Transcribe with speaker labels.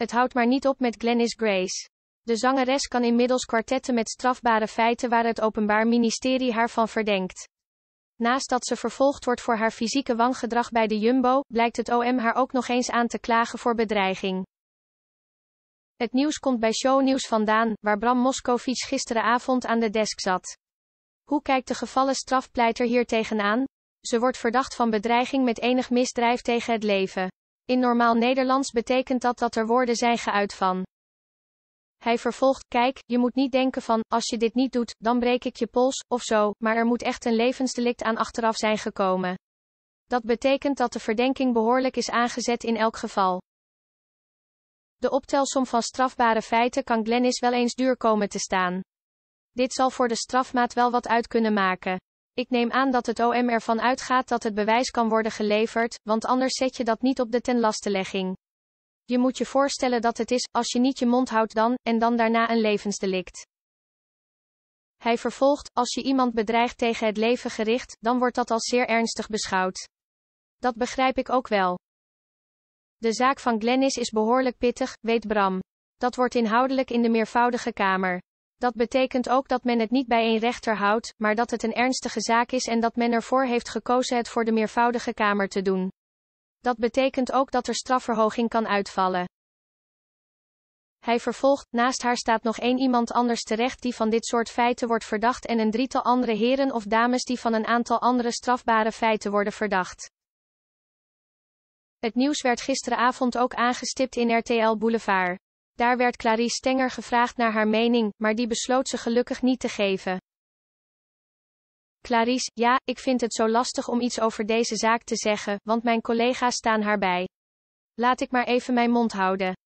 Speaker 1: Het houdt maar niet op met Glennis Grace. De zangeres kan inmiddels kwartetten met strafbare feiten waar het Openbaar Ministerie haar van verdenkt. Naast dat ze vervolgd wordt voor haar fysieke wangedrag bij de Jumbo, blijkt het OM haar ook nog eens aan te klagen voor bedreiging. Het nieuws komt bij Shownieuws vandaan, waar Bram gisteren gisteravond aan de desk zat. Hoe kijkt de gevallen strafpleiter hier tegenaan? Ze wordt verdacht van bedreiging met enig misdrijf tegen het leven. In normaal Nederlands betekent dat dat er woorden zijn geuit van. Hij vervolgt, kijk, je moet niet denken van, als je dit niet doet, dan breek ik je pols, of zo, maar er moet echt een levensdelict aan achteraf zijn gekomen. Dat betekent dat de verdenking behoorlijk is aangezet in elk geval. De optelsom van strafbare feiten kan Glennis wel eens duur komen te staan. Dit zal voor de strafmaat wel wat uit kunnen maken. Ik neem aan dat het OM ervan uitgaat dat het bewijs kan worden geleverd, want anders zet je dat niet op de tenlastelegging. Je moet je voorstellen dat het is, als je niet je mond houdt dan, en dan daarna een levensdelict. Hij vervolgt, als je iemand bedreigt tegen het leven gericht, dan wordt dat als zeer ernstig beschouwd. Dat begrijp ik ook wel. De zaak van Glennis is behoorlijk pittig, weet Bram. Dat wordt inhoudelijk in de meervoudige kamer. Dat betekent ook dat men het niet bij een rechter houdt, maar dat het een ernstige zaak is en dat men ervoor heeft gekozen het voor de meervoudige Kamer te doen. Dat betekent ook dat er strafverhoging kan uitvallen. Hij vervolgt, naast haar staat nog één iemand anders terecht die van dit soort feiten wordt verdacht en een drietal andere heren of dames die van een aantal andere strafbare feiten worden verdacht. Het nieuws werd gisteravond ook aangestipt in RTL Boulevard. Daar werd Clarice Stenger gevraagd naar haar mening, maar die besloot ze gelukkig niet te geven. Clarice, ja, ik vind het zo lastig om iets over deze zaak te zeggen, want mijn collega's staan haar bij. Laat ik maar even mijn mond houden.